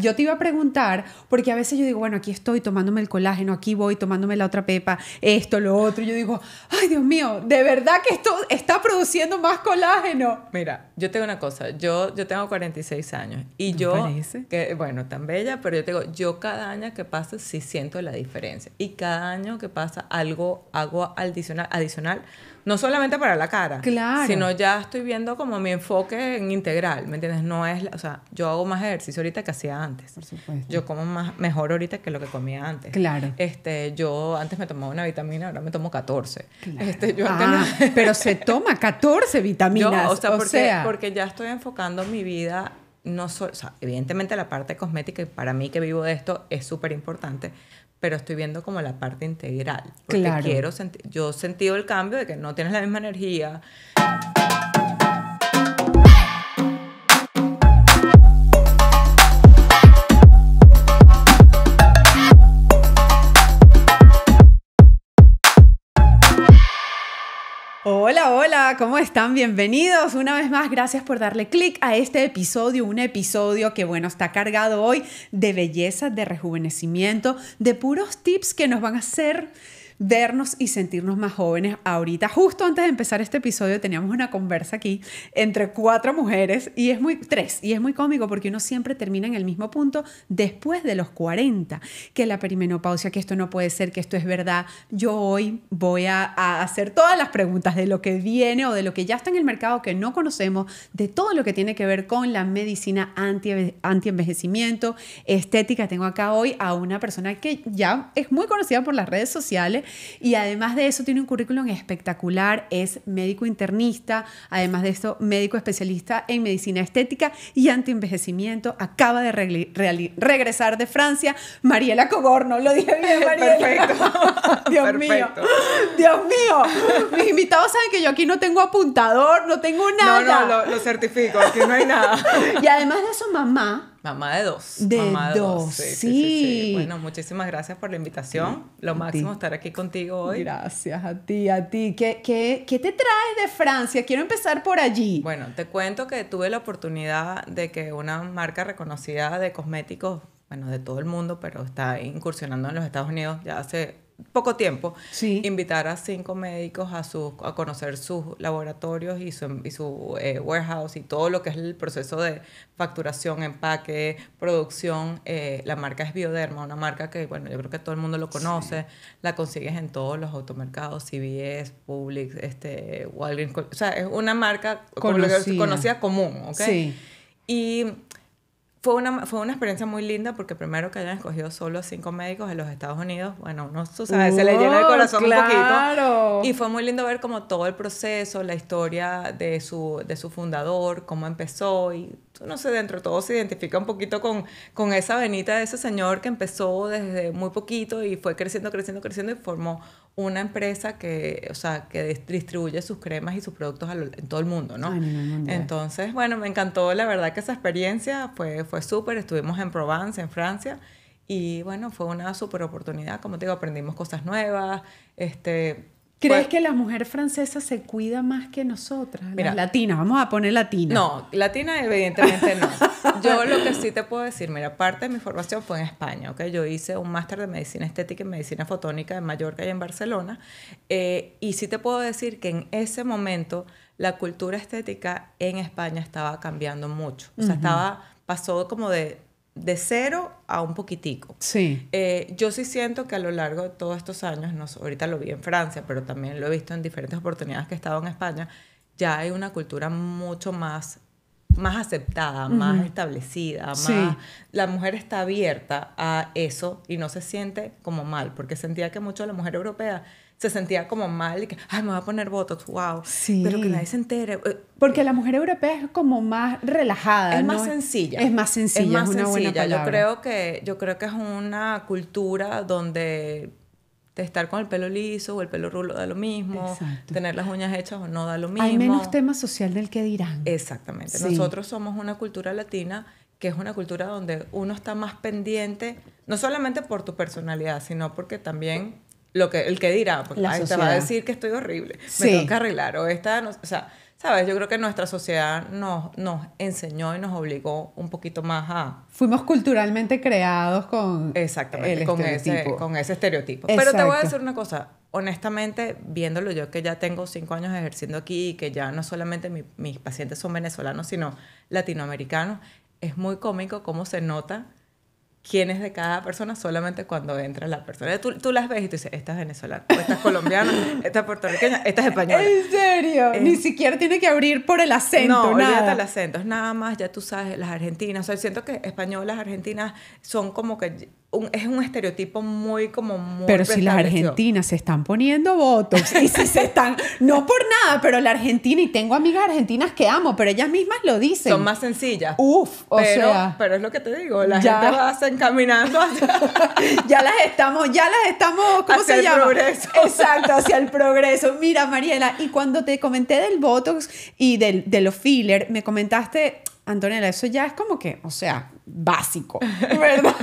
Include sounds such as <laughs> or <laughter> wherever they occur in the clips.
yo te iba a preguntar, porque a veces yo digo, bueno, aquí estoy tomándome el colágeno, aquí voy tomándome la otra pepa, esto, lo otro. Y yo digo, ay, Dios mío, de verdad que esto está produciendo más colágeno. Mira, yo tengo una cosa, yo, yo tengo 46 años y yo, parece? que bueno, tan bella, pero yo tengo yo cada año que pasa sí siento la diferencia. Y cada año que pasa algo hago adicional, adicional no solamente para la cara, sino ya estoy viendo como mi enfoque en integral, ¿me entiendes? No es, o sea, yo hago más ejercicio ahorita que hacía antes. Por supuesto. Yo como más mejor ahorita que lo que comía antes. Claro. Este, yo antes me tomaba una vitamina, ahora me tomo 14. Este, ah, <laughs> pero se toma 14 vitaminas. o sea, porque, ya estoy enfocando mi vida no evidentemente la parte cosmética, y para mí que vivo de esto, es súper importante, pero estoy viendo como la parte integral. Porque quiero yo he sentido el cambio de que no tienes la misma energía. Hola, ¿cómo están? Bienvenidos. Una vez más, gracias por darle clic a este episodio, un episodio que, bueno, está cargado hoy de belleza, de rejuvenecimiento, de puros tips que nos van a hacer vernos y sentirnos más jóvenes ahorita. Justo antes de empezar este episodio teníamos una conversa aquí entre cuatro mujeres y es muy tres y es muy cómico porque uno siempre termina en el mismo punto después de los 40, que la perimenopausia, que esto no puede ser, que esto es verdad. Yo hoy voy a, hacer todas las preguntas de lo que viene o de lo que ya está en el mercado que no conocemos, de todo lo que tiene que ver con la medicina anti-envejecimiento, estética. Tengo acá hoy a una persona que ya es muy conocida por las redes sociales y además de eso tiene un currículum espectacular, es médico internista, además de esto médico especialista en medicina estética y antienvejecimiento. Acaba de regresar de Francia, Mariela Cogorno, lo dije bien, <laughs> Mariela. Perfecto. <laughs> Dios mío. Dios mío. Mis invitados saben que yo aquí no tengo apuntador, no tengo nada. No, no, lo, lo certifico, aquí no hay nada. <laughs> Y además de eso, mamá, Mamá de dos. Mamá de dos. Sí, Bueno, muchísimas gracias por la invitación. Lo máximo estar aquí contigo hoy. Gracias a ti, a ti. ¿Qué, qué, qué te traes de Francia? Quiero empezar por allí. Bueno, te cuento que tuve la oportunidad de que una marca reconocida de cosméticos, bueno, de todo el mundo, pero está incursionando en los Estados Unidos ya hace poco tiempo, invitar a cinco médicos a, a conocer sus laboratorios y su, eh, warehouse y todo lo que es el proceso de facturación, empaque, producción. Eh, la marca es Bioderma, una marca que, bueno, yo creo que todo el mundo lo conoce. La consigues en todos los automercados, CVS, Publix, este, Walgreens. O sea, es una marca conocida, conocida común, ¿ok? Sí. Y fue una, fue una experiencia muy linda porque primero que hayan escogido solo cinco médicos en los Estados Unidos, bueno, no tú sabes, se le llena el corazón un poquito. Y fue muy lindo ver como todo el proceso, la historia de su, de su fundador, cómo empezó y no sé, dentro de todo se identifica un poquito con, con esa venita de ese señor que empezó desde muy poquito y fue creciendo, creciendo, creciendo y formó una empresa que, o sea, que distribuye sus cremas y sus productos en todo el mundo, ¿no? Entonces, bueno, me encantó la verdad que esa experiencia fue, fue súper. Estuvimos en Provence, en Francia, y bueno, fue una súper oportunidad. Como te digo, aprendimos cosas nuevas, este, ¿Crees que la mujer francesa se cuida más que nosotras? Mira, las latinas, vamos a poner latina. No, latina evidentemente no. <laughs> Yo lo que sí te puedo decir, mira, parte de mi formación fue en España, ¿ok? Yo hice un máster de medicina estética y medicina fotónica en Mallorca y en Barcelona. Eh, y sí te puedo decir que en ese momento la cultura estética en España estaba cambiando mucho. O sea, estaba, pasó como de de cero a un poquitico. Sí. Eh, yo sí siento que a lo largo de todos estos años, no, ahorita lo vi en Francia, pero también lo he visto en diferentes oportunidades que he estado en España, ya hay una cultura mucho más más aceptada, más establecida, la mujer está abierta a eso y no se siente como mal, porque sentía que mucho la mujer europea se sentía como mal, y que, ay, me voy a poner votos, wow. Pero que nadie se entere. Eh, porque eh, la mujer europea es como más relajada. Es más sencilla. Es más sencilla. Es más sencilla. yo, creo que, yo creo que es una cultura donde estar con el pelo liso o el pelo rulo da lo mismo, tener las uñas hechas o no da lo mismo. Hay menos tema social del que dirán. Exactamente. Nosotros somos una cultura latina que es una cultura donde uno está más pendiente, no solamente por tu personalidad, sino porque también lo que, el que dirá, porque va a decir que estoy horrible, me tengo que arreglar, o esta, o sea, sabes, yo creo que nuestra sociedad nos, nos enseñó y nos obligó un poquito más a... Fuimos culturalmente creados con Exactamente, con, Ese, con ese estereotipo. Pero te voy a decir una cosa, honestamente, viéndolo yo que ya tengo cinco años ejerciendo aquí y que ya no solamente mis pacientes son venezolanos, sino latinoamericanos, es muy cómico cómo se nota quién es de cada persona solamente cuando entra la persona. Tú, tú las ves y tú dices, esta es venezolana, esta es colombiana, <laughs> esta es puertorriqueña, esta es española. ¿En serio? Eh, Ni siquiera tiene que abrir por el acento, no, nada. el acento, es nada más, ya tú sabes, las argentinas, o sea, siento que españolas, argentinas son como que es un estereotipo muy como muy pero si las argentinas se están poniendo botox y si se están no por nada pero la argentina y tengo amigas argentinas que amo pero ellas mismas lo dicen son más sencillas uf o pero, sea pero es lo que te digo la ya, gente va encaminando <laughs> ya las estamos ya las estamos cómo hacia el progreso. exacto hacia el progreso mira Mariela y cuando te comenté del botox y de los filler me comentaste Antonella, eso ya es como que, o sea, básico, <laughs> ¿verdad?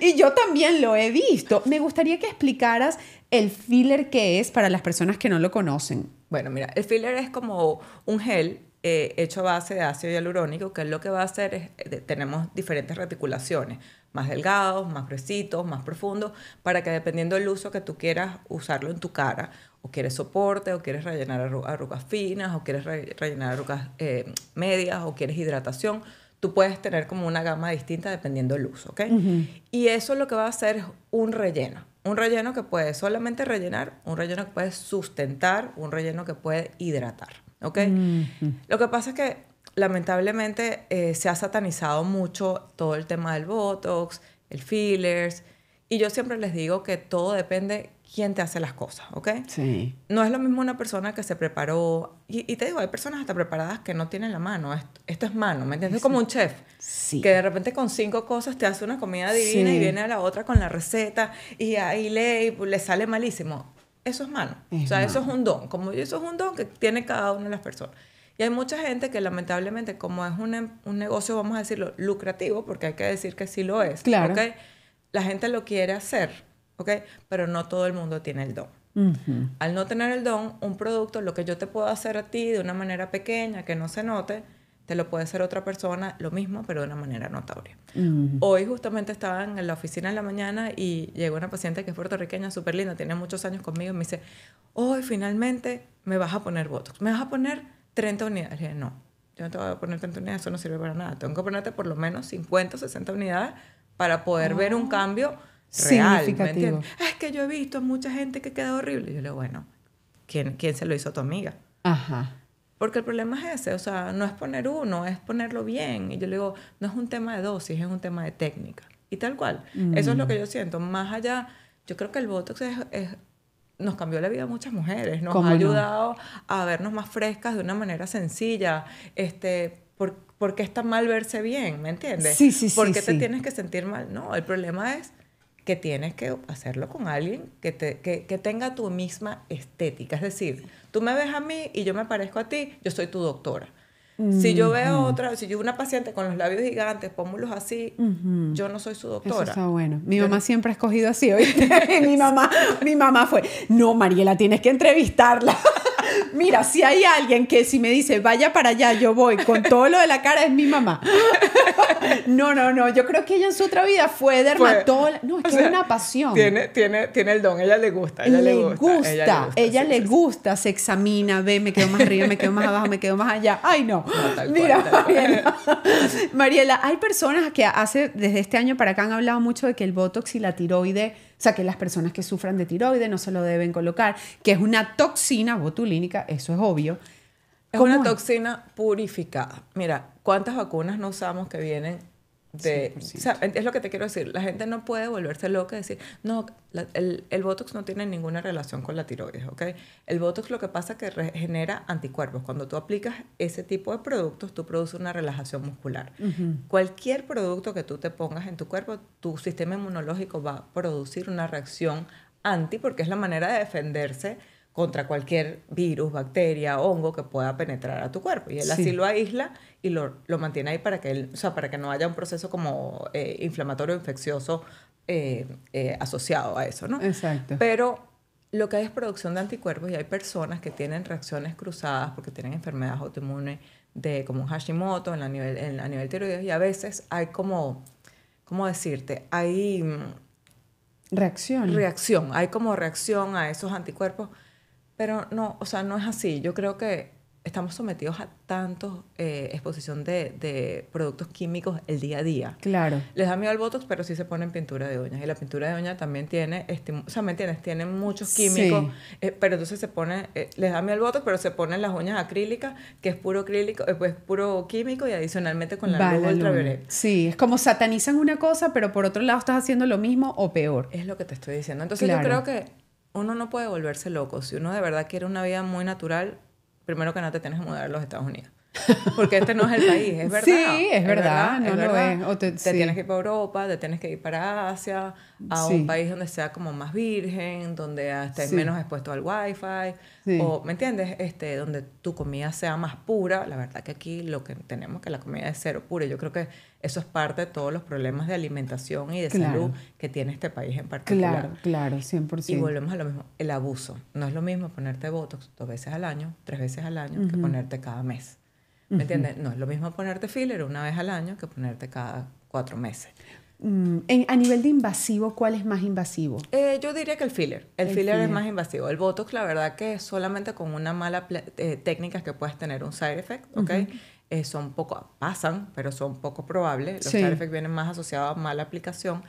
y yo también lo he visto. Me gustaría que explicaras el filler que es para las personas que no lo conocen. Bueno, mira, el filler es como un gel eh, hecho a base de ácido hialurónico, que es lo que va a hacer es, eh, tenemos diferentes reticulaciones, más delgados, más gruesitos, más profundos, para que dependiendo del uso que tú quieras usarlo en tu cara o quieres soporte, o quieres rellenar arrugas finas, o quieres rellenar arrugas eh, medias, o quieres hidratación. Tú puedes tener como una gama distinta dependiendo del uso, ¿ok? Y eso lo que va a hacer un relleno. Un relleno que puede solamente rellenar, un relleno que puede sustentar, un relleno que puede hidratar, ¿ok? Lo que pasa es que lamentablemente eh, se ha satanizado mucho todo el tema del Botox, el fillers, y yo siempre les digo que todo depende quién te hace las cosas, ¿ok? Sí. No es lo mismo una persona que se preparó, y, te digo, hay personas hasta preparadas que no tienen la mano, esto, es mano, ¿me entiendes? Es Como un chef, sí. que de repente con cinco cosas te hace una comida divina y viene a la otra con la receta y ahí le, y le sale malísimo. Eso es mano, o sea, eso es un don, como yo, eso es un don que tiene cada una de las personas. Y hay mucha gente que lamentablemente, como es un, negocio, vamos a decirlo, lucrativo, porque hay que decir que sí lo es, claro. ¿okay? la gente lo quiere hacer ¿ok? Pero no todo el mundo tiene el don. Al no tener el don, un producto, lo que yo te puedo hacer a ti de una manera pequeña, que no se note, te lo puede hacer otra persona lo mismo, pero de una manera notoria. Hoy justamente estaba en la oficina en la mañana y llegó una paciente que es puertorriqueña, súper linda, tiene muchos años conmigo, y me dice, hoy finalmente me vas a poner Botox, me vas a poner 30 unidades. Le dije, no, yo no te voy a poner 30 unidades, eso no sirve para nada, tengo que ponerte por lo menos 50 o 60 unidades para poder ah. ver un cambio real. Ah, es que yo he visto a mucha gente que queda horrible. Y Yo le digo, bueno, ¿quién, ¿quién se lo hizo a tu amiga? Ajá. Porque el problema es ese, o sea, no es poner uno, es ponerlo bien. Y yo le digo, no es un tema de dosis, es un tema de técnica. Y tal cual. Eso es lo que mm. yo siento. Más allá, yo creo que el Botox nos cambió la vida a muchas mujeres, nos ha ayudado a vernos más frescas de una manera sencilla. Este, ¿por, qué está mal verse bien? ¿Me entiendes? Sí, sí, ¿Por qué te tienes que sentir mal? No, el problema es que tienes que hacerlo con alguien que, te, que, que, tenga tu misma estética. Es decir, tú me ves a mí y yo me parezco a ti, yo soy tu doctora. si yo veo a otra, si yo una paciente con los labios gigantes, pómulos así, yo no soy su doctora. Eso está bueno. Mi mamá siempre ha escogido así, ¿oíste? <laughs> mi, mamá, mi mamá fue, no, Mariela, tienes que entrevistarla. Mira, si hay alguien que si me dice, vaya para allá, yo voy con todo lo de la cara, es mi mamá. <laughs> No, no, no. Yo creo que ella en su otra vida fue dermatóloga. No, es <laughs> que es una pasión. Tiene, tiene, tiene el don. Ella le gusta. Ella le, gusta, Ella le gusta. Ella le gusta Se examina, ve, me quedo más arriba, me quedo más abajo, me quedo más allá. Ay, no. Mira, Mariela. Mariela, hay personas que hace desde este año para acá han hablado mucho de que el botox y la tiroide o sea, que las personas que sufran de tiroides no se lo deben colocar, que es una toxina botulínica, eso es obvio. Es una toxina purificada. Mira, ¿cuántas vacunas no usamos que vienen es lo que te quiero decir. La gente no puede volverse loca y decir, no, el, el, Botox no tiene ninguna relación con la tiroides, ¿ok? El Botox lo que pasa es que genera anticuerpos. Cuando tú aplicas ese tipo de productos, tú produces una relajación muscular. Cualquier producto que tú te pongas en tu cuerpo, tu sistema inmunológico va a producir una reacción anti, porque es la manera de defenderse contra cualquier virus, bacteria, hongo que pueda penetrar a tu cuerpo. Y él así lo aísla y lo, mantiene ahí para que, él, o sea, para que no haya un proceso como eh, inflamatorio infeccioso eh, eh, asociado a eso, ¿no? Exacto. Pero lo que hay es producción de anticuerpos y hay personas que tienen reacciones cruzadas porque tienen enfermedades autoinmunes de como un Hashimoto en la nivel, en, a nivel tiroides y a veces hay como, ¿cómo decirte? Hay... Mm, reacción. Reacción. Hay como reacción a esos anticuerpos pero no, o sea, no es así. Yo creo que estamos sometidos a tantos eh, exposición de, productos químicos el día a día. Claro. Les da miedo al botox, pero sí se ponen pintura de uñas. Y la pintura de uñas también tiene, o sea, ¿me entiendes? Tiene muchos químicos, eh, pero entonces se pone, eh, les da miedo al botox, pero se ponen las uñas acrílicas, que es puro acrílico, pues puro químico y adicionalmente con la luz ultravioleta. Sí, es como satanizan una cosa, pero por otro lado estás haciendo lo mismo o peor. Es lo que te estoy diciendo. Entonces yo creo que uno no puede volverse loco. Si uno de verdad quiere una vida muy natural, primero que nada te tienes que mudar a los Estados Unidos. Porque este no es el país, es <laughs> verdad. Sí, es, verdad, no te, tienes que ir para Europa, te tienes que ir para Asia, a un país donde sea como más virgen, donde estés menos expuesto al wifi, o, ¿me entiendes? Este, donde tu comida sea más pura. La verdad que aquí lo que tenemos que la comida es cero pura. Yo creo que eso es parte de todos los problemas de alimentación y de salud que tiene este país en particular. Claro, claro, 100%. Y volvemos a lo mismo, el abuso. No es lo mismo ponerte Botox dos veces al año, tres veces al año, que ponerte cada mes. ¿Me entiendes? No es lo mismo ponerte filler una vez al año que ponerte cada cuatro meses. Mm, a nivel de invasivo, ¿cuál es más invasivo? Eh, yo diría que el filler. El, filler, es más invasivo. El botox, la verdad que solamente con una mala eh, técnica que puedes tener un side effect, ¿ok? Eh, son poco, pasan, pero son poco probables. Los effects vienen más asociados a mala aplicación.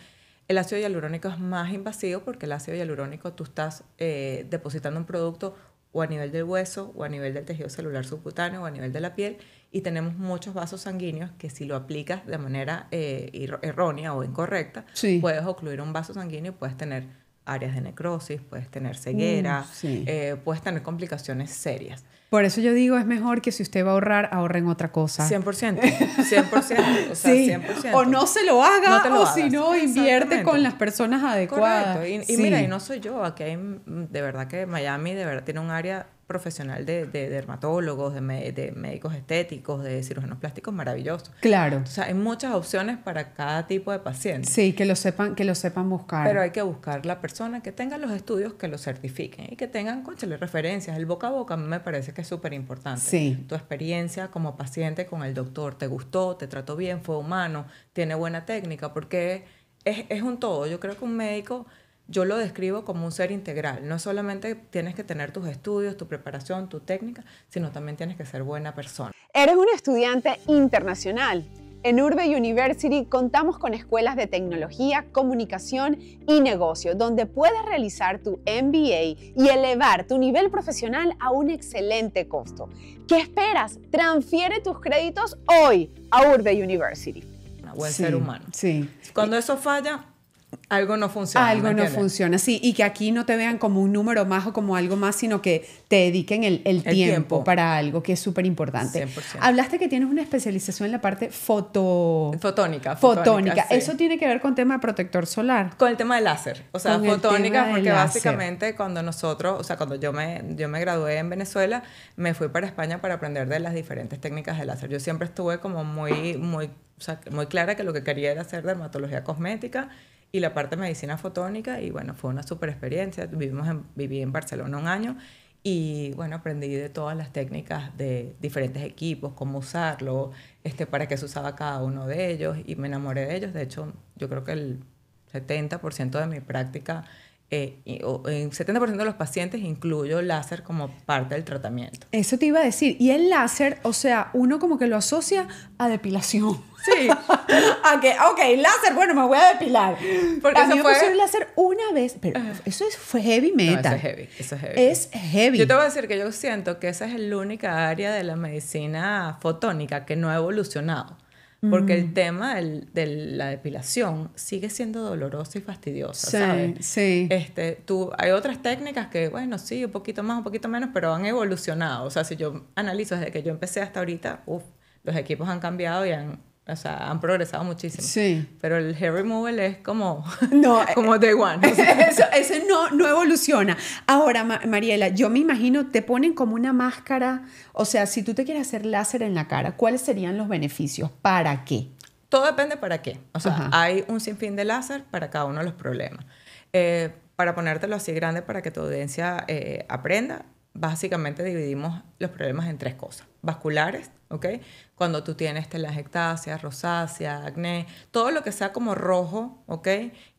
El ácido hialurónico es más invasivo porque el ácido hialurónico tú estás eh, depositando un producto o a nivel del hueso o a nivel del tejido celular subcutáneo o a nivel de la piel y tenemos muchos vasos sanguíneos que si lo aplicas de manera eh, errónea o incorrecta, puedes ocluir un vaso sanguíneo y puedes tener áreas de necrosis, puedes tener ceguera, mm, puedes tener complicaciones serias. Por eso yo digo, es mejor que si usted va a ahorrar, ahorre en otra cosa. 100%. 100%. O sea, O no se lo haga, o si no, invierte con las personas adecuadas. Y, mira, y no soy yo. Aquí hay, mm, de verdad que Miami de verdad tiene un área profesional de, dermatólogos, de, médicos estéticos, de cirujanos plásticos maravillosos. Claro. O sea, hay muchas opciones para cada tipo de paciente. Sí, que lo sepan, que lo sepan buscar. Pero hay que buscar la persona que tenga los estudios que lo certifiquen y que tengan, conchale, referencias. El boca a boca a mí me parece que es súper importante. Sí. Tu experiencia como paciente con el doctor, ¿te gustó? ¿Te trató bien? ¿Fue humano? ¿Tiene buena técnica? Porque es, es un todo. Yo creo que un médico, yo lo describo como un ser integral. No solamente tienes que tener tus estudios, tu preparación, tu técnica, sino también tienes que ser buena persona. Eres un estudiante internacional en Urbe University contamos con escuelas de tecnología, comunicación y negocio, donde puedes realizar tu MBA y elevar tu nivel profesional a un excelente costo. ¿Qué esperas? Transfiere tus créditos hoy a Urbe University. Buen ser humano. Sí. Cuando eso falla, algo no funciona. Algo no funciona, sí. Y que aquí no te vean como un número más o como algo más, sino que te dediquen el, el, tiempo, para algo que es súper importante. Hablaste que tienes una especialización en la parte foto... fotónica. Fotónica. Eso tiene que ver con tema de protector solar. Con el tema del láser. O sea, fotónica, porque básicamente cuando nosotros, o sea, cuando yo me, yo me gradué en Venezuela, me fui para España para aprender de las diferentes técnicas de láser. Yo siempre estuve como muy, muy, muy clara que lo que quería era hacer dermatología cosmética y la parte de medicina fotónica y bueno, fue una super experiencia. Vivimos en, viví en Barcelona un año y bueno, aprendí de todas las técnicas de diferentes equipos, cómo usarlo, este, para qué se usaba cada uno de ellos y me enamoré de ellos. De hecho, yo creo que el 70% de mi práctica eh, en 70% de los pacientes incluyo láser como parte del tratamiento. Eso te iba a decir. Y el láser, o sea, uno como que lo asocia a depilación. Sí. okay, ok, láser, bueno, me voy a depilar. Porque a mí fue... láser una vez, pero eso es, fue heavy metal. eso es heavy, eso es heavy. Es heavy. Yo te voy a decir que yo siento que esa es la única área de la medicina fotónica que no ha evolucionado porque el mm. tema de la depilación sigue siendo doloroso y fastidioso, sí, Sí. Este, tú, hay otras técnicas que, bueno, sí, un poquito más, un poquito menos, pero han evolucionado. O sea, si yo analizo desde que yo empecé hasta ahorita, uff, los equipos han cambiado y han o sea, han progresado muchísimo. Sí. Pero el hair removal es como, <laughs> no, <laughs> como day one. <laughs> no, no, evoluciona. Ahora, Mariela, yo me imagino, te ponen como una máscara. O sea, si tú te quieres hacer láser en la cara, ¿cuáles serían los beneficios? ¿Para qué? Todo depende para qué. O sea, hay un sinfín de láser para cada uno de los problemas. Eh, para ponértelo así grande para que tu audiencia eh, aprenda, básicamente dividimos los problemas en tres cosas vasculares, ¿ok? Cuando tú tienes telangiectasia, rosácea, acné, todo lo que sea como rojo, ¿ok?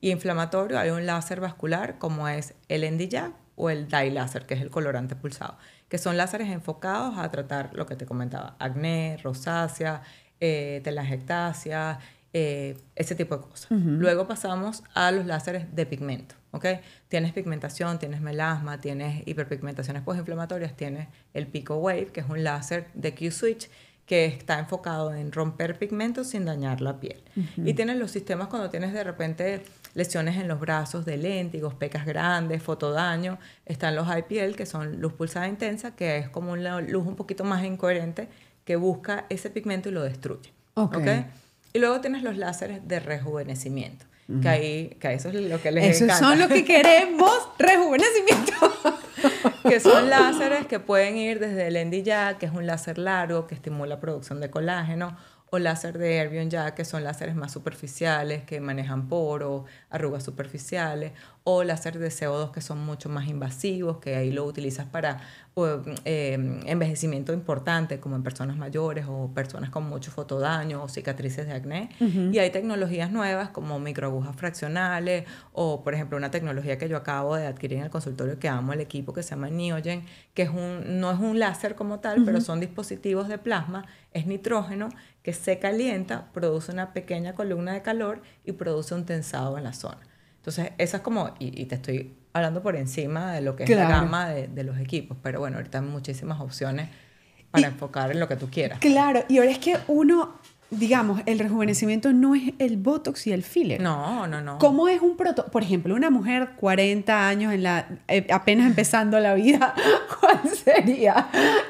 Y inflamatorio, hay un láser vascular como es el Endijac o el dye láser, que es el colorante pulsado, que son láseres enfocados a tratar lo que te comentaba, acné, rosácea, eh, eh ese tipo de cosas. Luego pasamos a los láseres de pigmento. ¿ok? Tienes pigmentación, tienes melasma, tienes hiperpigmentaciones postinflamatorias, tienes el Pico Wave, que es un láser de Q-Switch que está enfocado en romper pigmentos sin dañar la piel. Y tienes los sistemas cuando tienes de repente lesiones en los brazos de léntigos, pecas grandes, fotodaño, están los IPL, que son luz pulsada intensa, que es como una luz un poquito más incoherente que busca ese pigmento y lo destruye. ¿okay? Y luego tienes los láseres de rejuvenecimiento. Que, ahí, que eso es lo que les Esos son los que <laughs> queremos, rejuvenecimiento. que son láseres que pueden ir desde el Endy Jack, que es un láser largo que estimula producción de colágeno, o láser de Erbion Jack, que son láseres más superficiales, que manejan poros, arrugas superficiales, o láser de CO2, que son mucho más invasivos, que ahí lo utilizas para Mm, em, envejecimiento importante, como en personas mayores o personas con mucho fotodaño o cicatrices de acné. Y hay tecnologías nuevas como microagujas fraccionales o, por ejemplo, una tecnología que yo acabo de adquirir en el consultorio que amo el equipo que se llama Neogen, que es un, no es un láser como tal, pero son dispositivos de plasma, es nitrógeno que se calienta, produce una pequeña columna de calor y produce un tensado en la zona. Entonces, esa es como, y te estoy hablando por encima de lo que es la gama de, los equipos, pero bueno, ahorita hay muchísimas opciones para enfocar en lo que tú quieras. Claro, y ahora es que uno, digamos, el rejuvenecimiento no es el botox y el filler. No, no, no. ¿Cómo es un proto? Por ejemplo, una mujer 40 años en la eh, apenas empezando la vida, <laughs> ¿cuál sería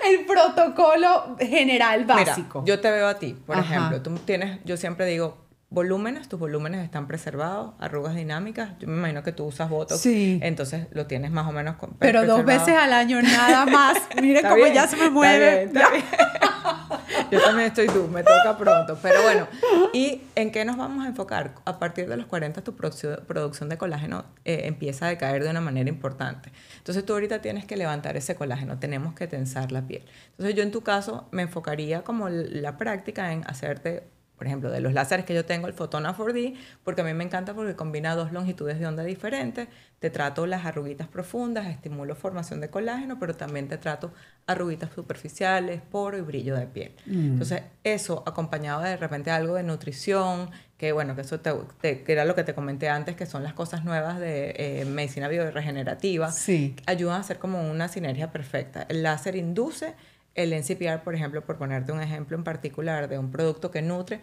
el protocolo general básico? yo te veo a ti, por ejemplo, tú tienes, yo siempre digo, volúmenes, tus volúmenes están preservados, arrugas dinámicas, yo me imagino que tú usas botox, entonces lo tienes más o menos pues, Pero dos veces al año nada más. <laughs> Miren cómo ya se me mueve. <laughs> yo también estoy tú, me toca pronto, pero bueno. ¿Y en qué nos vamos a enfocar? A partir de los 40 tu producción de colágeno eh, empieza a decaer de una manera importante. Entonces tú ahorita tienes que levantar ese colágeno, tenemos que tensar la piel. Entonces yo en tu caso me enfocaría como la práctica en hacerte por ejemplo, de los láseres que yo tengo, el Fotona 4D, porque a mí me encanta porque combina dos longitudes de onda diferentes. Te trato las arruguitas profundas, estimulo formación de colágeno, pero también te trato arruguitas superficiales, poro y brillo de piel. Mm. Entonces, eso acompañado de, repente algo de nutrición, que bueno, que eso que era lo que te comenté antes, que son las cosas nuevas de eh, medicina bioregenerativa, sí. ayudan a hacer como una sinergia perfecta. El láser induce el NCPR, por ejemplo, por ponerte un ejemplo en particular de un producto que nutre,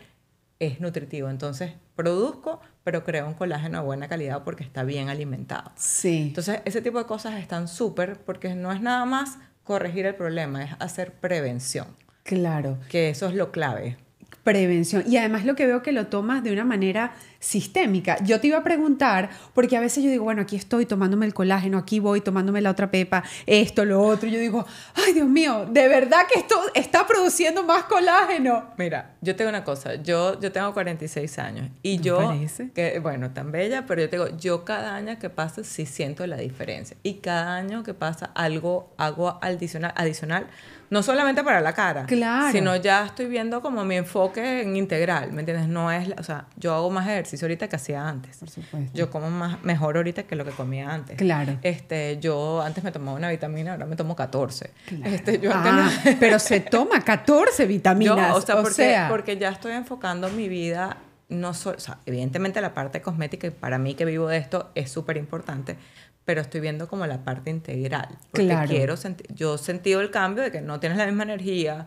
es nutritivo. Entonces, produzco, pero creo un colágeno de buena calidad porque está bien alimentado. Sí. Entonces, ese tipo de cosas están súper porque no es nada más corregir el problema, es hacer prevención. Claro. Que eso es lo clave prevención. Y además lo que veo que lo tomas de una manera sistémica. Yo te iba a preguntar, porque a veces yo digo, bueno, aquí estoy tomándome el colágeno, aquí voy tomándome la otra pepa, esto, lo otro. Y yo digo, ay Dios mío, de verdad que esto está produciendo más colágeno. Mira, yo tengo una cosa, yo, yo tengo 46 años y yo, que bueno, tan bella, pero yo tengo yo cada año que pasa sí siento la diferencia. Y cada año que pasa algo hago adicional, adicional no solamente para la cara, claro. sino ya estoy viendo como mi enfoque en integral, ¿me entiendes? No es, o sea, yo hago más ejercicio ahorita que hacía antes. Por supuesto. Yo como más mejor ahorita que lo que comía antes. Claro. Este, yo antes me tomaba una vitamina, ahora me tomo 14. Este, ah, <laughs> pero se toma 14 vitaminas. o sea, porque, ya estoy enfocando mi vida no evidentemente la parte cosmética y para mí que vivo de esto es súper importante, pero estoy viendo como la parte integral. Porque claro. quiero yo he sentido el cambio de que no tienes la misma energía.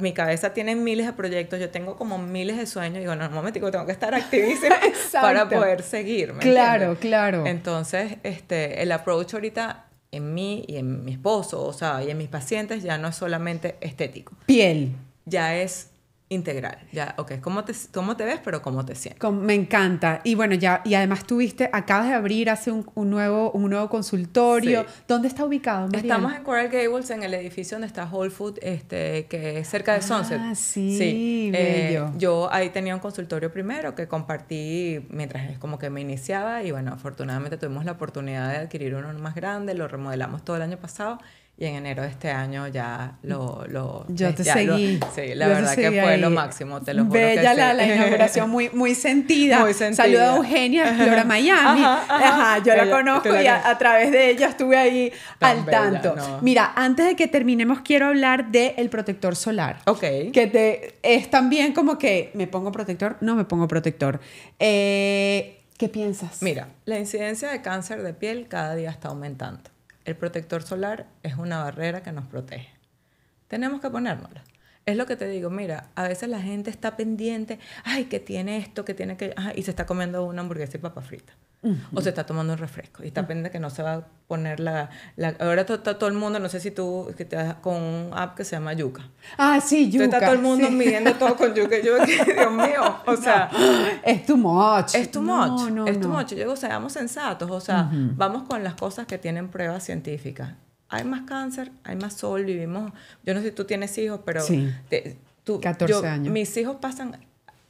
mi cabeza tiene miles de proyectos, yo tengo como miles de sueños. digo, no, un tengo que estar activísima <laughs> para poder seguirme. claro, claro. Entonces, este, el approach ahorita en mí y en mi esposo, o sea, y en mis pacientes ya no es solamente estético. Piel. Ya es integral. Ya, ok, ¿Cómo te, cómo te ves, pero cómo te sientes. me encanta. Y bueno, ya, y además tuviste, acabas de abrir hace un, nuevo, un nuevo consultorio. ¿Dónde está ubicado, Estamos en Coral Gables, en el edificio donde está Whole Food, este, que es cerca de ah, Sunset. Ah, sí, eh, yo ahí tenía un consultorio primero que compartí mientras es como que me iniciaba y bueno, afortunadamente tuvimos la oportunidad de adquirir uno más grande, lo remodelamos todo el año pasado y en enero de este año ya lo... lo yo eh, te seguí. <laughs> sí, la verdad que fue lo máximo, te lo juro. Bella que la, <laughs> inauguración, muy, muy sentida. Muy sentida. Saluda a Eugenia, Flora Miami. Ajá, yo la conozco y a, través de ella estuve ahí al tanto. Mira, antes de que terminemos, quiero hablar del protector solar. Ok. Que te, es también como que, ¿me pongo protector? No me pongo protector. Eh, ¿Qué piensas? Mira, la incidencia de cáncer de piel cada día está aumentando. El protector solar es una barrera que nos protege. Tenemos que ponérnosla. Es lo que te digo, mira, a veces la gente está pendiente, ay, que tiene esto, que tiene que, y se está comiendo una hamburguesa y papa frita o se está tomando un refresco y está pendiente que no se va a poner la... la... ahora está todo el mundo, no sé si tú, que te con un app que se llama Yuca. Ah, sí, Yuca. está todo el mundo midiendo todo con Yuca. Yo, <laughs> Dios mío, o sea... es too much. Es too much. es too much. Yo digo, seamos sensatos, o sea, vamos con las cosas que tienen pruebas científicas. Hay más cáncer, hay más sol, vivimos... Yo no sé si tú tienes hijos, pero... Sí. tú, 14 años. Mis hijos pasan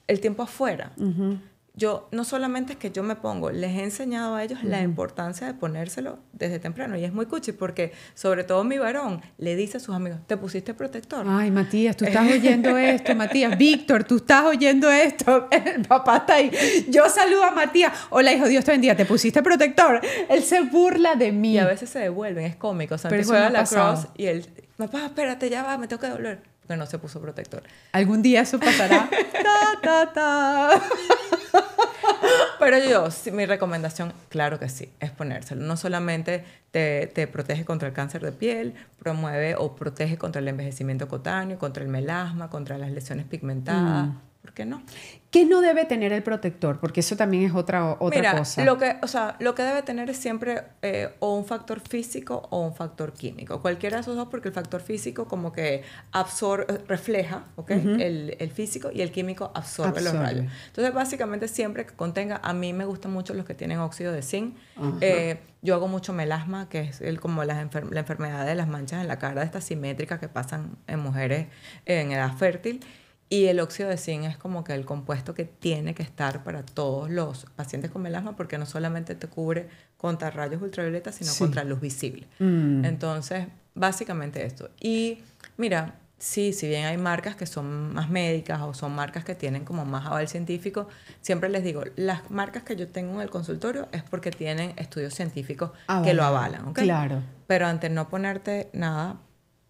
el tiempo afuera. Uh yo no solamente es que yo me pongo, les he enseñado a ellos la importancia de ponérselo desde temprano. Y es muy cuchi porque, sobre todo mi varón, le dice a sus amigos, te pusiste protector. Ay, Matías, tú estás <laughs> oyendo esto, Matías. Víctor, tú estás oyendo esto. El papá está ahí. Yo saludo a Matías. Hola, hijo, Dios te bendiga. ¿Te pusiste protector? Él se burla de mí. Y a veces se devuelven, es cómico. O Pero juega la cross y él, papá, espérate, ya va, me tengo que devolver. Porque no se puso protector. Algún día eso pasará. <laughs> ta, ta, ta. <laughs> Pero yo, mi recomendación, claro que sí, es ponérselo. No solamente te, protege contra el cáncer de piel, promueve o protege contra el envejecimiento cutáneo, contra el melasma, contra las lesiones pigmentadas. Mm. ¿Por qué no? ¿Qué no debe tener el protector? Porque eso también es otra, otra Mira, cosa. Lo que, o sea, lo que debe tener es siempre eh, o un factor físico o un factor químico. Cualquiera de esos dos, porque el factor físico como que absorbe, eh, refleja el, físico y el químico absorbe, los rayos. Entonces, básicamente siempre que contenga, a mí me gustan mucho los que tienen óxido de zinc. Eh, yo hago mucho melasma, que es el, como la enfermedad de las manchas en la cara, de estas simétricas que pasan en mujeres en edad fértil. Y el óxido de zinc es como que el compuesto que tiene que estar para todos los pacientes con melasma porque no solamente te cubre contra rayos ultravioleta, sino contra luz visible. Mm. Entonces, básicamente esto. Y mira, sí, si bien hay marcas que son más médicas o son marcas que tienen como más aval científico, siempre les digo, las marcas que yo tengo en el consultorio es porque tienen estudios científicos ah, que lo avalan. ¿okay? Claro. Pero antes no ponerte nada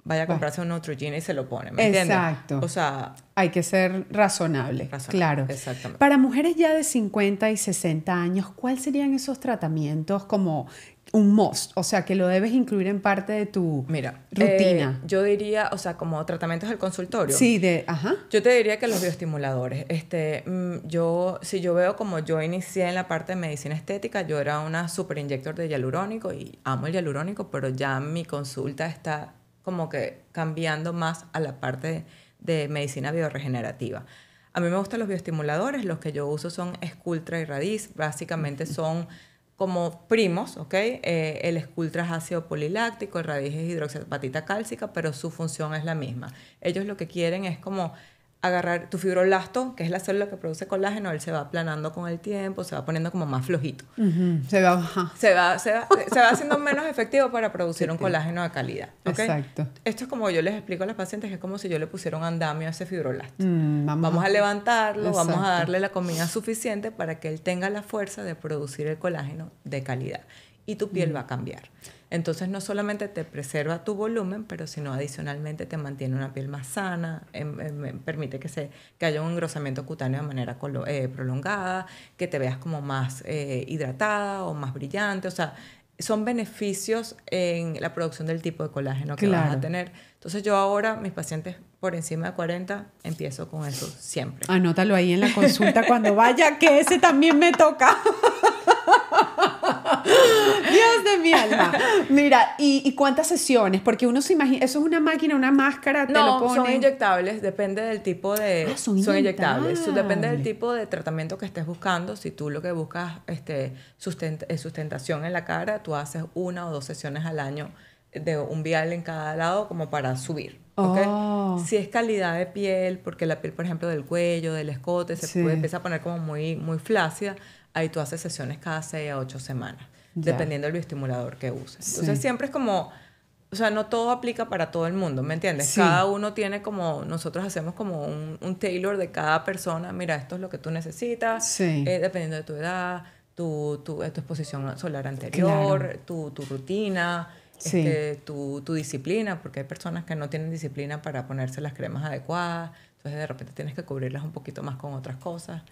vaya a comprarse un otro jean y se lo pone, ¿me entiendes? Exacto. O sea... Hay que ser razonable, razonable, claro. Exactamente. Para mujeres ya de 50 y 60 años, ¿cuáles serían esos tratamientos como un must? O sea, que lo debes incluir en parte de tu Mira, eh, rutina. yo diría, o sea, como tratamientos del consultorio. Sí, de... Ajá. Yo te diría que los bioestimuladores. Este, mm, yo, si yo veo como yo inicié en la parte de medicina estética, yo era una super inyector de hialurónico y amo el hialurónico, pero ya mi consulta está como que cambiando más a la parte de medicina bioregenerativa. A mí me gustan los bioestimuladores, los que yo uso son escultra y Radiz, básicamente son como primos, ¿ok? Eh, el escultra es ácido poliláctico, el Radiz es hidroxapatita cálcica, pero su función es la misma. Ellos lo que quieren es como agarrar tu fibroblasto, que es la célula que produce colágeno, él se va aplanando con el tiempo, se va poniendo como más flojito. Se va Se va, se va, haciendo menos efectivo para producir un colágeno de calidad. Exacto. Esto es como yo les explico a las pacientes, es como si yo le pusiera un andamio a ese fibroblasto. Mm, vamos, a levantarlo, vamos a darle la comida suficiente para que él tenga la fuerza de producir el colágeno de calidad. Y tu piel mm. va a cambiar. Entonces no solamente te preserva tu volumen, pero sino adicionalmente te mantiene una piel más sana, em, em, em, permite que, se, que haya un engrosamiento cutáneo de manera eh, prolongada, que te veas como más eh, hidratada o más brillante, o sea, son beneficios en la producción del tipo de colágeno que van vas a tener. Entonces yo ahora, mis pacientes por encima de 40, empiezo con eso siempre. Anótalo ahí en la consulta cuando vaya, que ese también me toca. <laughs> Dios de mi alma. <laughs> Mira, ¿y, cuántas sesiones? Porque uno se imagina, eso es una máquina, una máscara, te no, lo son inyectables, depende del tipo de... Ah, son, son inyectables. Depende del tipo de tratamiento que estés buscando. Si tú lo que buscas este, eh, sustentación en la cara, tú haces una o dos sesiones al año de un vial en cada lado como para subir. Oh. Si es calidad de piel, porque la piel, por ejemplo, del cuello, del escote, se puede, empieza a poner como muy, muy flácida, ahí tú haces sesiones cada seis a ocho semanas dependiendo del bioestimulador que uses. Entonces siempre es como, o sea, no todo aplica para todo el mundo, ¿me entiendes? Cada uno tiene como, nosotros hacemos como un, tailor de cada persona, mira, esto es lo que tú necesitas, eh, dependiendo de tu edad, tu, tu, exposición solar anterior, tu, rutina. Este, tu disciplina, porque hay personas que no tienen disciplina para ponerse las cremas adecuadas, entonces de repente tienes que cubrirlas un poquito más con otras cosas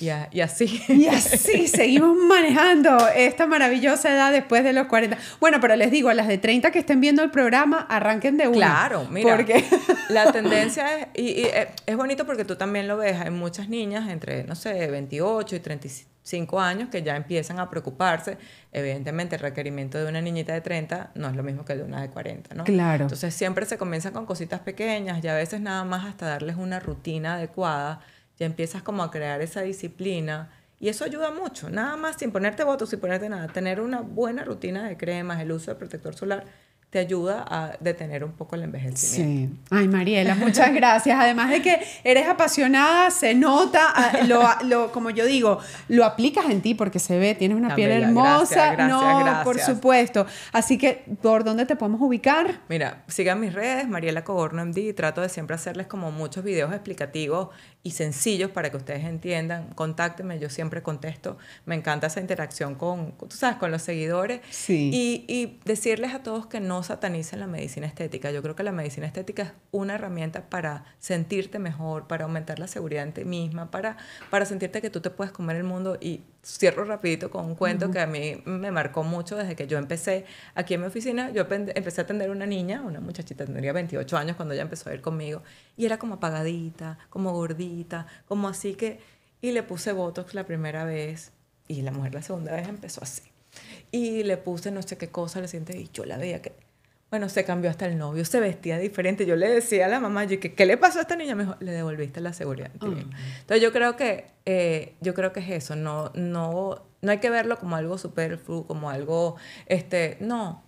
y así. Y así <laughs> seguimos manejando esta maravillosa edad después de los 40. Bueno, pero les digo, a las de 30 que estén viendo el programa, arranquen de una. Claro, mira. Porque <laughs> la tendencia <laughs> es, y, eh, es bonito porque tú también lo ves, hay muchas niñas entre, no sé, 28 y 35 años que ya empiezan a preocuparse. Evidentemente, el requerimiento de una niñita de 30 no es lo mismo que el de una de 40, ¿no? Claro. Entonces siempre se comienza con cositas pequeñas y a veces nada más hasta darles una rutina adecuada ya empiezas como a crear esa disciplina. Y eso ayuda mucho, nada más sin ponerte votos, sin ponerte nada. Tener una buena rutina de cremas, el uso del protector solar, te ayuda a detener un poco el envejecimiento. Sí. Ay, Mariela, muchas gracias. Además de que eres apasionada, se nota, ah, ah, lo, como yo digo, lo aplicas en ti porque se ve, tienes una piel hermosa. Gracias, no, por supuesto. Así que, ¿por dónde te podemos ubicar? Mira, sigan mis redes, Mariela Coborno MD, trato de siempre hacerles como muchos videos explicativos y sencillos para que ustedes entiendan. Contáctenme, yo siempre contesto. Me encanta esa interacción con, tú sabes, con los seguidores. Sí. y decirles a todos que no sataniza satanicen la medicina estética. Yo creo que la medicina estética es una herramienta para sentirte mejor, para aumentar la seguridad en ti misma, para, para sentirte que tú te puedes comer el mundo. Y cierro rapidito con un cuento que a mí me marcó mucho desde que yo empecé aquí en mi oficina. Yo empecé a atender una niña, una muchachita, tendría 28 años cuando ella empezó a ir conmigo. Y era como apagadita, como gordita, como así que... Y le puse Botox la primera vez y la mujer la segunda vez empezó así. Y le puse no sé qué cosa, le siguiente y yo la veía que bueno, se cambió hasta el novio, se vestía diferente. Yo le decía a la mamá, yo, ¿qué, qué le pasó a esta niña? Me dijo, le devolviste la seguridad. Ah. Entonces yo creo que, eh, yo creo que es eso, no, no, no hay que verlo como algo superfluo, como algo, este, no,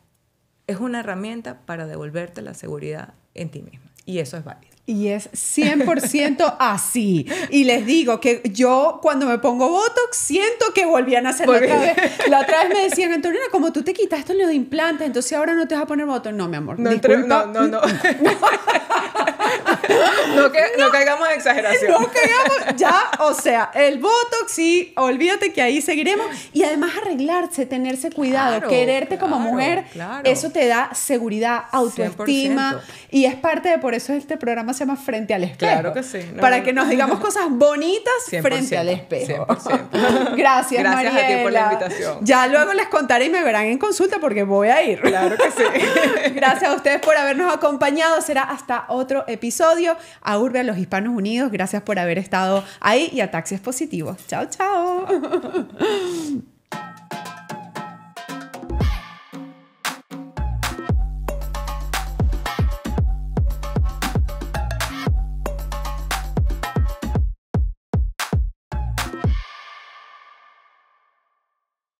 es una herramienta para devolverte la seguridad en ti misma. Y eso es válido. Y es 100% <laughs> así. Y les digo que yo cuando me pongo Botox siento que volvían a hacer la <laughs> otra vez. me decían, Antonina, como tú te quitas quitaste los implantes, entonces ahora no te vas a poner Botox. No, mi amor. no, no. no. <laughs> <laughs> no, que, no, caigamos en exageración. No caigamos, ya, o sea, el Botox sí, olvídate que ahí seguiremos. Y además arreglarse, tenerse cuidado, quererte como mujer, eso te da seguridad, autoestima. Y es parte de, por eso este programa se llama Frente al Espejo. Claro que sí. para que nos digamos cosas bonitas frente al espejo. <laughs> Gracias, Gracias a ti por la invitación. Ya luego les contaré y me verán en consulta porque voy a ir. Claro que sí. <laughs> Gracias a ustedes por habernos acompañado. Será hasta otro episodio a Urbe, a los Hispanos Unidos, gracias por haber estado ahí y a Taxis Positivos. Chao, chao. <laughs>